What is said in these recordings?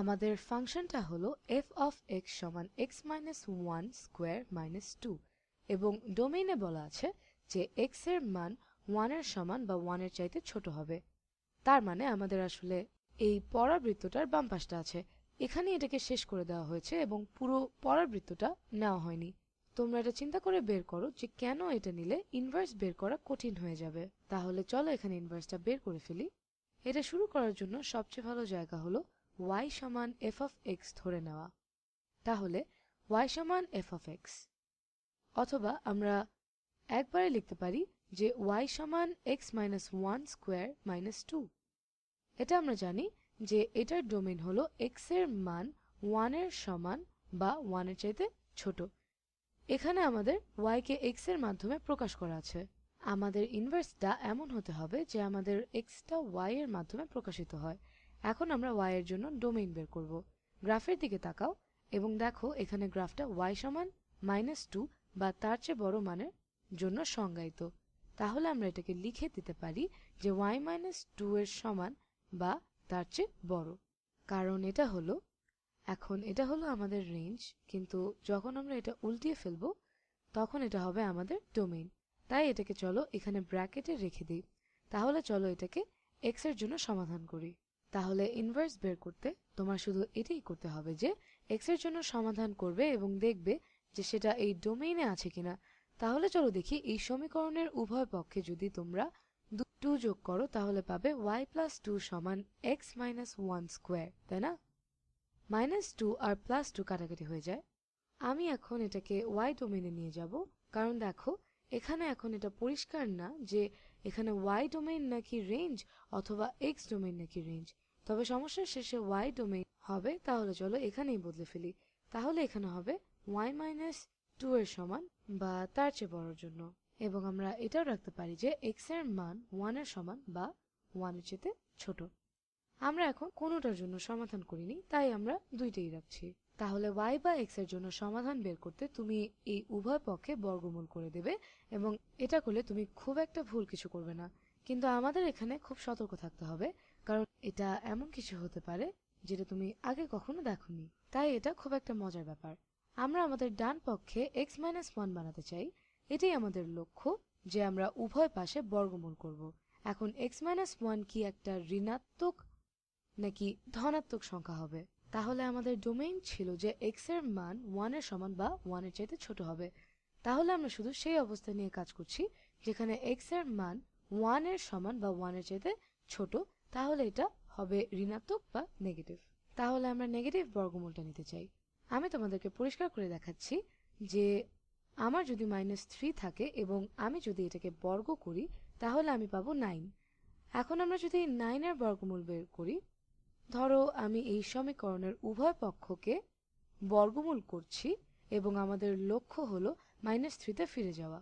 আমাদের ফাংশনটা হল এফ অফ এক্স সমান X minus one square minus two এবং ডোমেইনে বলা আছে যে এক্স এর মান ওয়ানের সমান বা ওয়ানের চাইতে ছোট হবে তার মানে আমাদের আসলে এই পরাবৃত্তটার বাম পাশটা আছে এখানে এটাকে শেষ করে দেওয়া হয়েছে এবং পুরো পরাবৃত্তটা নেওয়া হয়নি তোমরা এটা চিন্তা করে বের করো যে কেন এটা নিলে ইনভার্স বের করা কঠিন হয়ে যাবে তাহলে চলো এখানে ইনভার্সটা বের করে ফেলি এটা শুরু করার জন্য সবচেয়ে ভালো জায়গা হলো ওয়াই সমান এফ অফ এক্স ধরে নেওয়া তাহলে ওয়াই সমান এফ অফ এক্স অথবা আমরা একবারে লিখতে পারি যে ওয়াই সমান X minus one square minus two এটা আমরা জানি যে এটার ডোমেন হলো x এর মান ওয়ানের সমান বা ওয়ানের চাইতে ছোট এখানে আমাদের ওয়াইকে x এর মাধ্যমে প্রকাশ করা আছে আমাদের ইনভার্সটা এমন হতে হবে যে আমাদের এক্সটা ওয়াই এর মাধ্যমে প্রকাশিত হয় এখন আমরা ওয়াই এর জন্য ডোমেইন বের করব গ্রাফের দিকে তাকাও এবং দেখো এখানে গ্রাফটা ওয়াই সমান মাইনাস টু বা তার চেয়ে বড় মানের জন্য সংজ্ঞায়িত তাহলে আমরা এটাকে লিখে দিতে পারি যে ওয়াই মাইনাস টু এর সমান বা তার চেয়ে বড় কারণ এটা হলো এখন এটা হলো আমাদের রেঞ্জ কিন্তু যখন আমরা এটা উল্টিয়ে ফেলবো তখন এটা হবে আমাদের ডোমেইন তাই এটাকে চলো এখানে ব্র্যাকেটে রেখে দিই তাহলে চলো এটাকে এক্স এর জন্য সমাধান করি তাহলে ইনভার্স বের করতে তোমার শুধু এটাই করতে হবে যে এক্স এর জন্য সমাধান করবে এবং দেখবে যে সেটা এই ডোমেইনে আছে কিনা তাহলে চলো দেখি এই সমীকরণের উভয় পক্ষে যদি তোমরা টু যোগ করো তাহলে পাবে ওয়াই প্লাস টু সমান এক্স মাইনাস ওয়ান স্কোয়ার তাই না মাইনাস টু আর প্লাস টু কাটাকাটি হয়ে যায় আমি এখন এটাকে ওয়াই ডোমেনে নিয়ে যাব কারণ দেখো এখানে এখন এটা পরিষ্কার না যে এখানে ওয়াই ডোমেইন নাকি রেঞ্জ অথবা এক্স ডোমেইন নাকি রেঞ্জ তবে সমস্যার শেষে ওয়াই ডোমেইন হবে তাহলে চলো এখানেই বদলে ফেলি তাহলে এখানে হবে ওয়াই মাইনাস টু এর সমান বা তার চেয়ে বড়র জন্য এবং আমরা এটাও রাখতে পারি যে এক্স এর মান ওয়ানের সমান বা ওয়ানের চেতে ছোট আমরা এখন কোনোটার জন্য সমাধান করিনি তাই আমরা দুইটাই রাখছি তাহলে ওয়াই বা এক্স এর জন্য সমাধান বের করতে তুমি এই উভয় পক্ষে বর্গমূল করে দেবে এবং এটা করলে তুমি খুব একটা ভুল কিছু করবে না কিন্তু আমাদের এখানে খুব সতর্ক থাকতে হবে কারণ এটা এমন কিছু হতে পারে যেটা তুমি আগে কখনো দেখোনি তাই এটা খুব একটা মজার ব্যাপার আমরা আমাদের ডান পক্ষে এক্স মাইনাস ওয়ান বানাতে চাই এটাই আমাদের লক্ষ্য যে আমরা উভয় পাশে বর্গমূল করব এখন এক্স মাইনাস ওয়ান কি একটা ঋণাত্মক নাকি ধনাত্মক সংখ্যা হবে তাহলে আমাদের ডোমেইন ছিল যে এক্স এর মান এর সমান বা এর চাইতে ছোট হবে তাহলে আমরা শুধু সেই অবস্থা নিয়ে কাজ করছি যেখানে এক্স এর মান এর সমান বা এর চাইতে ছোট তাহলে এটা হবে ঋণাত্মক বা নেগেটিভ তাহলে আমরা নেগেটিভ বর্গমূলটা নিতে চাই আমি তোমাদেরকে পরিষ্কার করে দেখাচ্ছি যে আমার যদি মাইনাস থ্রি থাকে এবং আমি যদি এটাকে বর্গ করি তাহলে আমি পাবো নাইন এখন আমরা যদি নাইনের বর্গমূল বের করি ধরো আমি এই সমীকরণের উভয় পক্ষকে বর্গমূল করছি এবং আমাদের লক্ষ্য হলো মাইনাস থ্রিতে ফিরে যাওয়া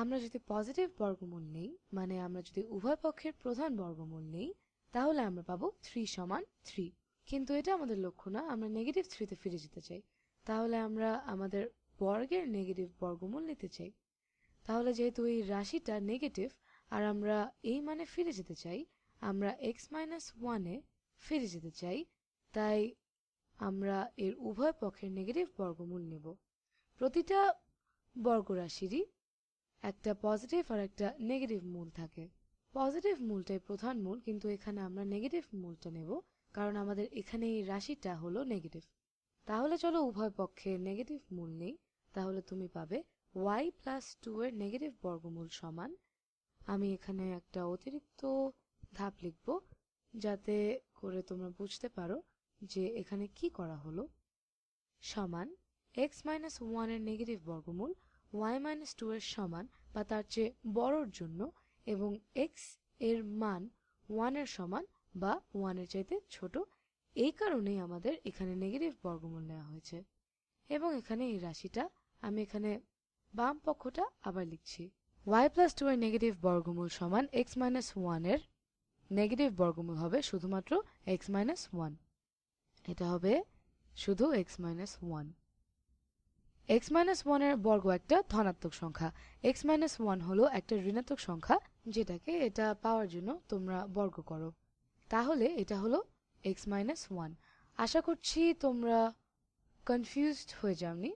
আমরা যদি পজিটিভ বর্গমূল নেই মানে আমরা যদি উভয় পক্ষের প্রধান বর্গমূল নেই তাহলে আমরা পাবো থ্রি সমান থ্রি কিন্তু এটা আমাদের লক্ষ্য না আমরা নেগেটিভ থ্রিতে ফিরে যেতে চাই তাহলে আমরা আমাদের বর্গের নেগেটিভ বর্গমূল নিতে চাই তাহলে যেহেতু এই রাশিটা নেগেটিভ আর আমরা এই মানে ফিরে যেতে চাই আমরা এক্স মাইনাস ওয়ানে ফিরে যেতে চাই তাই আমরা এর উভয় পক্ষের নেগেটিভ বর্গমূল নেব প্রতিটা বর্গরাশিরই একটা পজিটিভ আর একটা নেগেটিভ মূল থাকে পজিটিভ মূলটাই প্রধান মূল কিন্তু এখানে আমরা নেগেটিভ মূলটা নেব কারণ আমাদের এখানে এই রাশিটা হলো নেগেটিভ তাহলে চলো উভয় পক্ষে নেগেটিভ মূল নেই তাহলে তুমি পাবে ওয়াই প্লাস টু এর নেগেটিভ বর্গমূল সমান আমি এখানে একটা অতিরিক্ত ধাপ লিখব যাতে করে তোমরা বুঝতে পারো যে এখানে কি করা হলো সমান এক্স মাইনাস ওয়ান এর নেগেটিভ বর্গমূল ওয়াই মাইনাস টু এর সমান বা তার চেয়ে বড়র জন্য এবং এক্স এর মান ওয়ানের সমান বা ওয়ানের চাইতে ছোট এই কারণেই আমাদের এখানে নেগেটিভ বর্গমূল নেওয়া হয়েছে এবং এখানে এই রাশিটা আমি এখানে বাম পক্ষটা আবার লিখছি ওয়াই প্লাস টু এর নেগেটিভ বর্গমূল সমান এক্স মাইনাস ওয়ানের নেগেটিভ বর্গমূল হবে শুধুমাত্র এক্স মাইনাস ওয়ান এটা হবে শুধু X minus one X minus ওয়ানের বর্গ একটা ধনাত্মক সংখ্যা এক্স মাইনাস ওয়ান হলো একটা ঋণাত্মক সংখ্যা যেটাকে এটা পাওয়ার জন্য তোমরা বর্গ করো তাহলে এটা হলো এক্স মাইনাস ওয়ান আশা করছি তোমরা কনফিউজড হয়ে যাওনি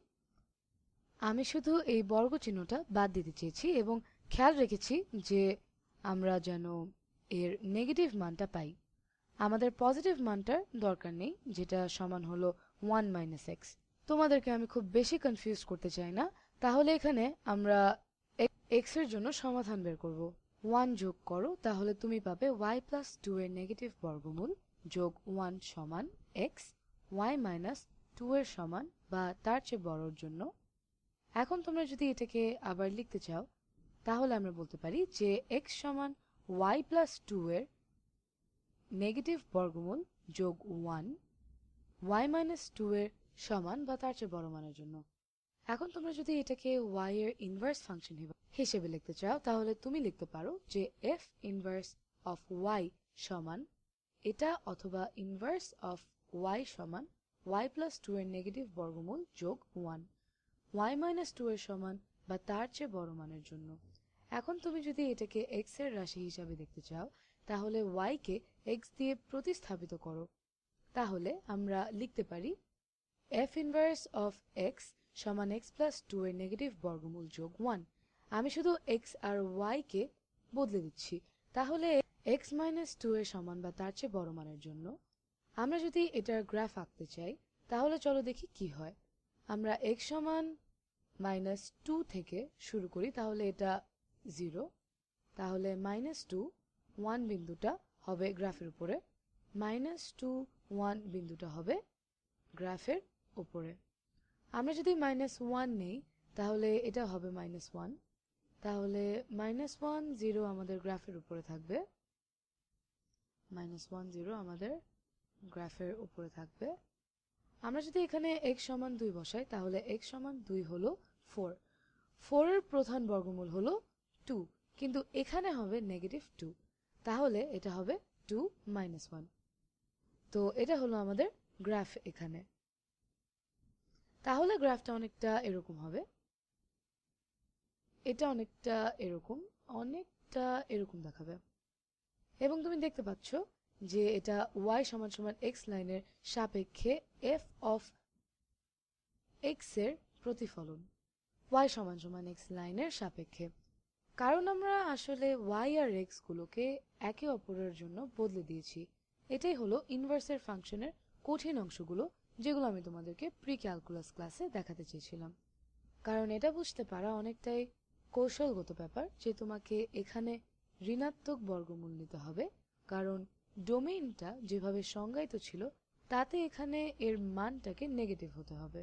আমি শুধু এই বর্গ চিহ্নটা বাদ দিতে চেয়েছি এবং খেয়াল রেখেছি যে আমরা যেন এর নেগেটিভ মানটা পাই আমাদের পজিটিভ মানটার দরকার নেই যেটা সমান হলো ওয়ান মাইনাস এক্স তোমাদেরকে আমি খুব বেশি কনফিউজ করতে চাই না তাহলে এখানে আমরা এক্স এর জন্য সমাধান বের করব ওয়ান যোগ করো তাহলে তুমি পাবে ওয়াই প্লাস টু এর নেগেটিভ বর্গমূল যোগ ওয়ান সমান এক্স ওয়াই মাইনাস টু এর সমান বা তার চেয়ে বড়র জন্য এখন তোমরা যদি এটাকে আবার লিখতে চাও তাহলে আমরা বলতে পারি যে এক্স সমান y প্লাস টু এর নেগেটিভ বর্গমূল যোগ ওয়ান ওয়াই মাইনাস টু এর সমান বা তার চেয়ে বড় মানের জন্য এখন তোমরা যদি এটাকে ওয়াই এর ইনভার্স ফাংশন হিসেবে লিখতে চাও তাহলে তুমি লিখতে পারো যে এফ ইনভার্স অফ ওয়াই সমান এটা অথবা ইনভার্স অফ ওয়াই সমান ওয়াই প্লাস টু এর নেগেটিভ বর্গমূল যোগ ওয়ান ওয়াই মাইনাস টু এর সমান বা তার চেয়ে বড় মানের জন্য এখন তুমি যদি এটাকে এক্স এর রাশি হিসাবে দেখতে চাও তাহলে ওয়াইকে এক্স দিয়ে প্রতিস্থাপিত করো তাহলে আমরা লিখতে পারি এফ ইনভার্স অফ এক্স সমান এক্স প্লাস টু এর নেগেটিভ বর্গমূল যোগ ওয়ান আমি শুধু এক্স আর ওয়াইকে বদলে দিচ্ছি তাহলে এক্স মাইনাস টু এর সমান বা তার চেয়ে বড় মানের জন্য আমরা যদি এটার গ্রাফ আঁকতে চাই তাহলে চলো দেখি কি হয় আমরা এক্স সমান মাইনাস টু থেকে শুরু করি তাহলে এটা জিরো তাহলে মাইনাস টু ওয়ান বিন্দুটা হবে গ্রাফের উপরে মাইনাস টু ওয়ান বিন্দুটা হবে গ্রাফের উপরে আমরা যদি মাইনাস ওয়ান নেই তাহলে এটা হবে মাইনাস ওয়ান তাহলে মাইনাস ওয়ান জিরো আমাদের গ্রাফের উপরে থাকবে মাইনাস ওয়ান জিরো আমাদের গ্রাফের উপরে থাকবে আমরা যদি এখানে x সমান দুই বসাই তাহলে x সমান দুই হলো ফোর ফোরের প্রধান বর্গমূল হলো টু কিন্তু এখানে হবে নেগেটিভ টু তাহলে এটা হবে টু মাইনাস ওয়ান তো এটা হলো আমাদের গ্রাফ এখানে তাহলে গ্রাফটা অনেকটা এরকম হবে এটা অনেকটা এরকম অনেকটা এরকম দেখাবে এবং তুমি দেখতে পাচ্ছ যে এটা ওয়াই সমান সমান এক্স লাইনের সাপেক্ষে এফ অফ এক্স এর প্রতিফলন ওয়াই সমান সমান এক্স লাইনের সাপেক্ষে কারণ আমরা আসলে ওয়াই আর এক্সগুলোকে একে অপরের জন্য বদলে দিয়েছি এটাই হলো ইনভার্সের ফাংশনের কঠিন অংশগুলো যেগুলো আমি তোমাদেরকে প্রি ক্যালকুলাস ক্লাসে দেখাতে চেয়েছিলাম কারণ এটা বুঝতে পারা অনেকটাই কৌশলগত ব্যাপার যে তোমাকে এখানে ঋণাত্মক বর্গমূল নিতে হবে কারণ ডোমেইনটা যেভাবে সংজ্ঞায়িত ছিল তাতে এখানে এর মানটাকে নেগেটিভ হতে হবে